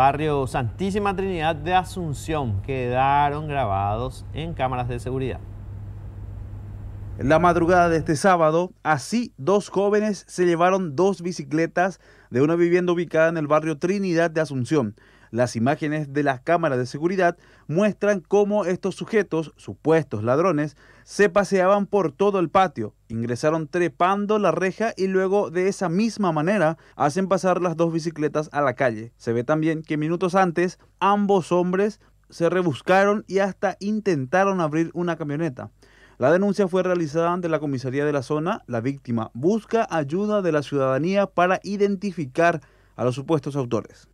barrio Santísima Trinidad de Asunción quedaron grabados en cámaras de seguridad. La madrugada de este sábado, así dos jóvenes se llevaron dos bicicletas de una vivienda ubicada en el barrio Trinidad de Asunción. Las imágenes de las cámaras de seguridad muestran cómo estos sujetos, supuestos ladrones, se paseaban por todo el patio, ingresaron trepando la reja y luego de esa misma manera hacen pasar las dos bicicletas a la calle. Se ve también que minutos antes ambos hombres se rebuscaron y hasta intentaron abrir una camioneta. La denuncia fue realizada ante la comisaría de la zona. La víctima busca ayuda de la ciudadanía para identificar a los supuestos autores.